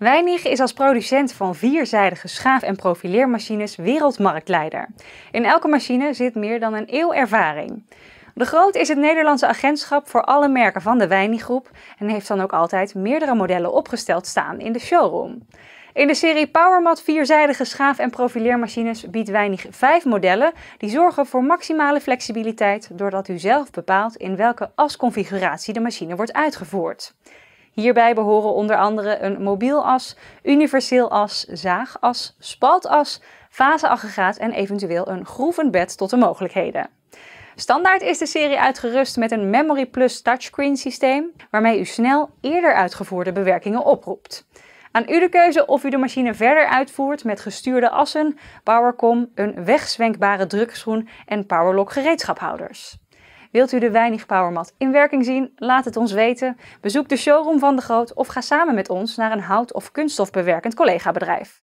Weinig is als producent van vierzijdige schaaf- en profileermachines wereldmarktleider. In elke machine zit meer dan een eeuw ervaring. De Groot is het Nederlandse agentschap voor alle merken van de Weinig Groep en heeft dan ook altijd meerdere modellen opgesteld staan in de showroom. In de serie PowerMat vierzijdige schaaf- en profileermachines biedt Weinig vijf modellen die zorgen voor maximale flexibiliteit doordat u zelf bepaalt in welke asconfiguratie de machine wordt uitgevoerd. Hierbij behoren onder andere een mobiel as, universeel as, zaagas, spaltas, faseaggregaat en eventueel een groevenbed tot de mogelijkheden. Standaard is de serie uitgerust met een Memory Plus touchscreen systeem, waarmee u snel eerder uitgevoerde bewerkingen oproept. Aan u de keuze of u de machine verder uitvoert met gestuurde assen, powercom, een wegzwenkbare drukschoen en powerlock gereedschaphouders. Wilt u de Weinig Powermat in werking zien? Laat het ons weten. Bezoek de showroom van De Groot of ga samen met ons naar een hout- of kunststofbewerkend collegabedrijf.